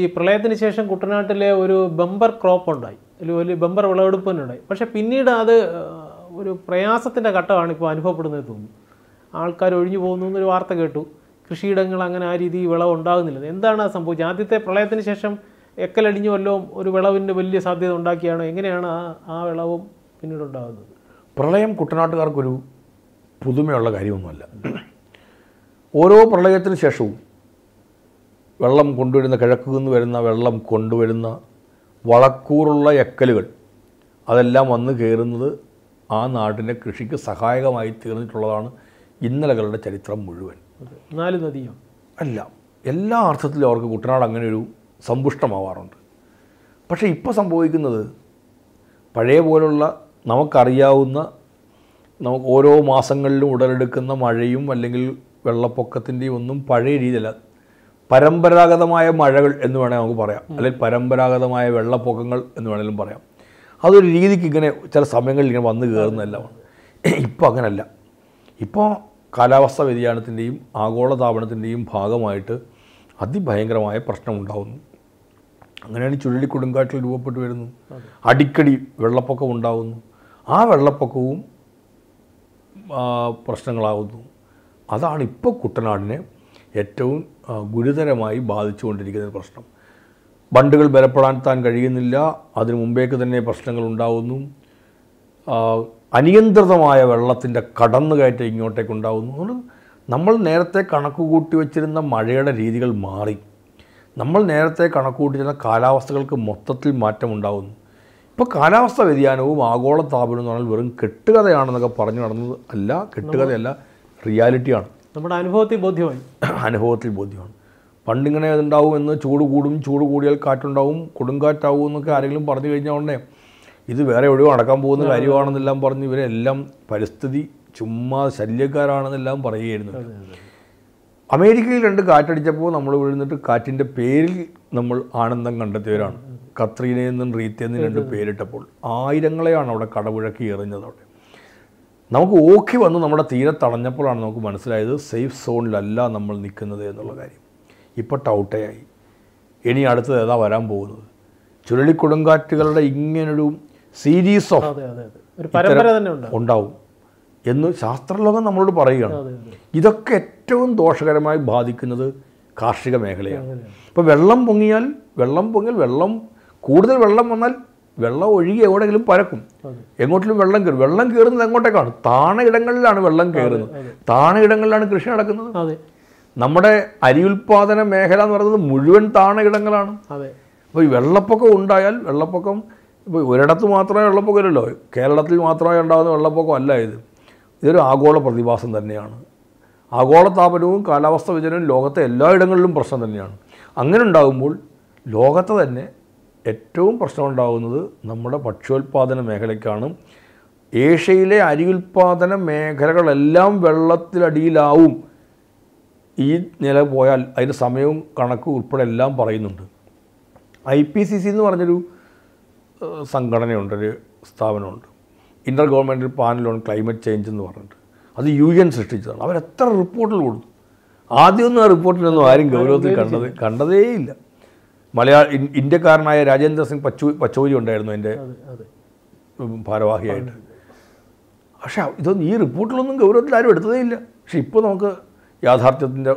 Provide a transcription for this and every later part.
ഈ പ്രളയത്തിന് ശേഷം കുട്ടനാട്ടിലെ ഒരു ബമ്പർ ക്രോപ്പ് ഉണ്ടായി വലിയ ബമ്പർ വിളവെടുപ്പ് തന്നെ ഉണ്ടായി പക്ഷേ പിന്നീട് അത് ഒരു പ്രയാസത്തിൻ്റെ ഘട്ടമാണ് ഇപ്പോൾ അനുഭവപ്പെടുന്നത് തോന്നുന്നു ആൾക്കാർ ഒഴിഞ്ഞു പോകുന്നു എന്നൊരു വാർത്ത കേട്ടു കൃഷിയിടങ്ങൾ അങ്ങനെ ആ രീതിയിൽ വിളവ് ഉണ്ടാകുന്നില്ല എന്താണ് സംഭവിച്ചത് ആദ്യത്തെ പ്രളയത്തിന് ശേഷം എക്കലടിഞ്ഞു വല്ലതും ഒരു വിളവിൻ്റെ വലിയ സാധ്യത ഉണ്ടാക്കിയാണ് എങ്ങനെയാണ് ആ ആ വിളവും പിന്നീട് ഉണ്ടാകുന്നത് പ്രളയം കുട്ടനാട്ടുകാർക്കൊരു പുതുമയുള്ള കാര്യമൊന്നുമല്ല ഓരോ പ്രളയത്തിന് ശേഷവും വെള്ളം കൊണ്ടുവരുന്ന കിഴക്കു നിന്ന് വരുന്ന വെള്ളം കൊണ്ടുവരുന്ന വളക്കൂറുള്ള എക്കലുകൾ അതെല്ലാം വന്ന് കയറുന്നത് ആ നാടിൻ്റെ കൃഷിക്ക് സഹായകമായി തീർന്നിട്ടുള്ളതാണ് ഇന്നലകളുടെ ചരിത്രം മുഴുവൻ നാല് നദിയോ അല്ല എല്ലാ അർത്ഥത്തിലും അവർക്ക് കുട്ടനാട് അങ്ങനെ ഒരു സമ്പുഷ്ടമാവാറുണ്ട് പക്ഷേ ഇപ്പോൾ സംഭവിക്കുന്നത് പഴയ പോലുള്ള നമുക്കറിയാവുന്ന നമുക്ക് ഓരോ മാസങ്ങളിലും ഉടലെടുക്കുന്ന മഴയും അല്ലെങ്കിൽ വെള്ളപ്പൊക്കത്തിൻ്റെയും ഒന്നും പഴയ രീതിയിലല്ല പരമ്പരാഗതമായ മഴകൾ എന്ന് വേണമെങ്കിൽ നമുക്ക് പറയാം അല്ലെങ്കിൽ പരമ്പരാഗതമായ വെള്ളപ്പൊക്കങ്ങൾ എന്ന് വേണമെങ്കിലും പറയാം അതൊരു രീതിക്ക് ഇങ്ങനെ ചില സമയങ്ങളിൽ ഇങ്ങനെ വന്നു കയറുന്നതെല്ലാമാണ് ഇപ്പോൾ അങ്ങനല്ല ഇപ്പോൾ കാലാവസ്ഥാ വ്യതിയാനത്തിൻ്റെയും ആഗോളതാപനത്തിൻ്റെയും ഭാഗമായിട്ട് അതിഭയങ്കരമായ പ്രശ്നമുണ്ടാകുന്നു അങ്ങനെയാണ് ചുഴലിക്കൊടുങ്കാറ്റുകൾ രൂപപ്പെട്ടു വരുന്നു അടിക്കടി വെള്ളപ്പൊക്കം ഉണ്ടാകുന്നു ആ വെള്ളപ്പൊക്കവും പ്രശ്നങ്ങളാകുന്നു അതാണ് ഇപ്പോൾ കുട്ടനാടിനെ ഏറ്റവും ഗുരുതരമായി ബാധിച്ചുകൊണ്ടിരിക്കുന്ന ഒരു പ്രശ്നം ബണ്ടുകൾ ബലപ്പെടാൻ താൻ കഴിയുന്നില്ല അതിനു മുമ്പേക്ക് തന്നെ പ്രശ്നങ്ങൾ ഉണ്ടാവുന്നു അനിയന്ത്രിതമായ വെള്ളത്തിൻ്റെ കടന്നുകയറ്റം ഇങ്ങോട്ടേക്ക് ഉണ്ടാവുന്നു നമ്മൾ നേരത്തെ കണക്ക് കൂട്ടി വച്ചിരുന്ന മഴയുടെ രീതികൾ മാറി നമ്മൾ നേരത്തെ കണക്ക് കൂട്ടിയിരുന്ന കാലാവസ്ഥകൾക്ക് മൊത്തത്തിൽ മാറ്റമുണ്ടാകുന്നു ഇപ്പോൾ കാലാവസ്ഥ വ്യതിയാനവും ആഗോള താപനവും എന്ന് പറഞ്ഞാൽ വെറും കെട്ടുകഥയാണെന്നൊക്കെ പറഞ്ഞു നടന്നത് അല്ല കെട്ടുകഥയല്ല റിയാലിറ്റിയാണ് നമ്മുടെ അനുഭവത്തിൽ ബോധ്യമായി അനുഭവത്തിൽ ബോധ്യമാണ് പണ്ടിങ്ങനെ അതുണ്ടാവും എന്ന് ചൂട് കൂടും ചൂട് കൂടിയാൽ കാറ്റുണ്ടാവും കൊടുങ്കാറ്റാവും എന്നൊക്കെ ആരെങ്കിലും പറഞ്ഞു കഴിഞ്ഞാൽ ഉടനെ ഇത് വേറെ എവിടെയോ നടക്കാൻ പോകുന്ന കാര്യമാണെന്നെല്ലാം പറഞ്ഞ് ഇവരെല്ലാം പരിസ്ഥിതി ചുമ്മാ ശല്യക്കാരാണെന്നെല്ലാം പറയുകയായിരുന്നു അമേരിക്കയിൽ രണ്ട് കാറ്റടിച്ചപ്പോൾ നമ്മൾ വീഴുന്നിട്ട് കാറ്റിൻ്റെ പേരിൽ നമ്മൾ ആനന്ദം കണ്ടെത്തിയവരാണ് കത്രീനയെന്നും റീത്തയെന്നും രണ്ട് പേരിട്ടപ്പോൾ ആയിരങ്ങളെയാണ് അവിടെ കടപുഴക്കി എറിഞ്ഞത് അവിടെ നമുക്ക് ഓക്കെ വന്ന് നമ്മുടെ തടഞ്ഞപ്പോഴാണ് നമുക്ക് മനസ്സിലായത് സേഫ് സോണിലല്ല നമ്മൾ നിൽക്കുന്നത് എന്നുള്ള കാര്യം ഇപ്പോൾ ടൗട്ടയായി ഇനി അടുത്തത് ഏതാ വരാൻ പോകുന്നത് ചുഴലിക്കൊടുങ്കാറ്റുകളുടെ ഇങ്ങനൊരു സീരീസ് ഓഫ് ഉണ്ടാവും എന്ന് ശാസ്ത്രലോകം നമ്മളോട് പറയുകയാണ് ഇതൊക്കെ ഏറ്റവും ദോഷകരമായി ബാധിക്കുന്നത് കാർഷിക മേഖലയാണ് ഇപ്പോൾ വെള്ളം പൊങ്ങിയാൽ വെള്ളം പൊങ്ങിയാൽ വെള്ളം കൂടുതൽ വെള്ളം വന്നാൽ വെള്ളം ഒഴുകി എവിടെയെങ്കിലും പരക്കും എങ്ങോട്ടിലും വെള്ളം കയറും വെള്ളം കയറുന്നത് എങ്ങോട്ടേക്കാണ് താണ ഇടങ്ങളിലാണ് വെള്ളം കയറുന്നത് താണ ഇടങ്ങളിലാണ് കൃഷി നടക്കുന്നത് നമ്മുടെ അരി ഉൽപാദന മേഖല എന്ന് പറയുന്നത് മുഴുവൻ താണ ഇടങ്ങളാണ് അപ്പോൾ ഈ വെള്ളപ്പൊക്കം ഉണ്ടായാൽ വെള്ളപ്പൊക്കം ഇപ്പോൾ ഒരിടത്ത് മാത്രമേ ഇല്ലല്ലോ കേരളത്തിൽ മാത്രമേ ഉണ്ടാകുന്ന വെള്ളപ്പൊക്കം അല്ല ഇത് ഇതൊരു ആഗോള പ്രതിഭാസം തന്നെയാണ് ആഗോള താപനവും കാലാവസ്ഥ വ്യതിയാനവും ലോകത്തെ എല്ലായിടങ്ങളിലും പ്രശ്നം തന്നെയാണ് അങ്ങനെ ഉണ്ടാകുമ്പോൾ ലോകത്തെ തന്നെ ഏറ്റവും പ്രശ്നമുണ്ടാകുന്നത് നമ്മുടെ ഭക്ഷ്യോൽപാദന മേഖലയ്ക്കാണ് ഏഷ്യയിലെ അരിയുൽപാദന മേഖലകളെല്ലാം വെള്ളത്തിലടിയിലാവും ഈ നില പോയാൽ അതിൻ്റെ സമയവും കണക്ക് ഉൾപ്പെടെ എല്ലാം പറയുന്നുണ്ട് ഐ പി സി സി എന്ന് പറഞ്ഞൊരു സംഘടനയുണ്ട് ഒരു സ്ഥാപനമുണ്ട് inter government panel on climate change എന്ന് പറഞ്ഞിട്ട് അത് യു എൻ സൃഷ്ടിച്ചതാണ് അവരെത്ര റിപ്പോർട്ടിൽ കൊടുത്തു ആദ്യമൊന്നും ആ റിപ്പോർട്ടിലൊന്നും ആരും ഗൗരവത്തിൽ കണ്ടത് കണ്ടതേയില്ല മലയാള ഇന്ത്യക്കാരനായ രാജേന്ദ്ര സിംഗ് പച്ചു പച്ചോരി ഉണ്ടായിരുന്നു എൻ്റെ ഭാരവാഹിയായിട്ട് പക്ഷേ ഇതൊന്നും ഈ റിപ്പോർട്ടിലൊന്നും ഗൗരവത്തിൽ ആരും എടുത്തതേ ഇല്ല പക്ഷെ ഇപ്പോൾ നമുക്ക് യാഥാർത്ഥ്യത്തിൻ്റെ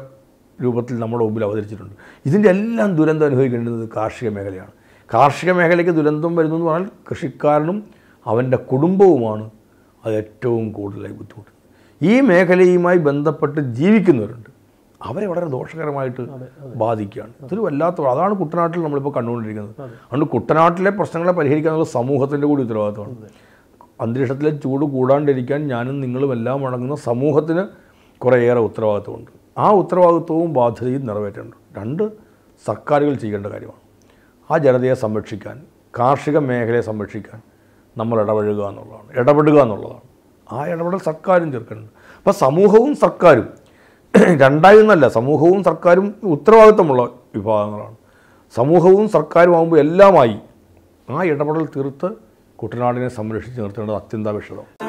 രൂപത്തിൽ നമ്മുടെ മുമ്പിൽ അവതരിച്ചിട്ടുണ്ട് ഇതിൻ്റെ എല്ലാം ദുരന്തം അനുഭവിക്കേണ്ടത് കാർഷിക മേഖലയാണ് കാർഷിക മേഖലയ്ക്ക് ദുരന്തം വരുന്നു എന്ന് പറഞ്ഞാൽ കൃഷിക്കാരനും അവൻ്റെ കുടുംബവുമാണ് അത് ഏറ്റവും കൂടുതലായി ബുദ്ധിമുട്ട് ഈ മേഖലയുമായി ബന്ധപ്പെട്ട് ജീവിക്കുന്നവരുണ്ട് അവരെ വളരെ ദോഷകരമായിട്ട് ബാധിക്കുകയാണ് ഇതൊരു വല്ലാത്ത അതാണ് കുട്ടനാട്ടിൽ നമ്മളിപ്പോൾ കണ്ടുകൊണ്ടിരിക്കുന്നത് അതുകൊണ്ട് കുട്ടനാട്ടിലെ പ്രശ്നങ്ങളെ പരിഹരിക്കാനുള്ള സമൂഹത്തിൻ്റെ കൂടി ഉത്തരവാദിത്തമാണ് അന്തരീക്ഷത്തിലെ ചൂട് കൂടാണ്ടിരിക്കാൻ ഞാനും നിങ്ങളും എല്ലാം വണങ്ങുന്ന സമൂഹത്തിന് കുറേയേറെ ഉത്തരവാദിത്വമുണ്ട് ആ ഉത്തരവാദിത്വവും ബാധ്യതയും നിറവേറ്റേണ്ടത് രണ്ട് സർക്കാരുകൾ ചെയ്യേണ്ട കാര്യമാണ് ആ ജനതയെ സംരക്ഷിക്കാൻ കാർഷിക മേഖലയെ സംരക്ഷിക്കാൻ നമ്മൾ ഇടപഴകുക എന്നുള്ളതാണ് ഇടപെടുക എന്നുള്ളതാണ് ആ ഇടപെടൽ സർക്കാരും ചേർക്കേണ്ടത് അപ്പോൾ സമൂഹവും സർക്കാരും രണ്ടായി എന്നല്ല സമൂഹവും സർക്കാരും ഉത്തരവാദിത്തമുള്ള വിഭാഗങ്ങളാണ് സമൂഹവും സർക്കാരും ആകുമ്പോൾ എല്ലാമായി ആ ഇടപെടൽ തീർത്ത് കുട്ടനാടിനെ സംരക്ഷിച്ച് നിർത്തേണ്ടത് അത്യന്താപേക്ഷിതമാണ്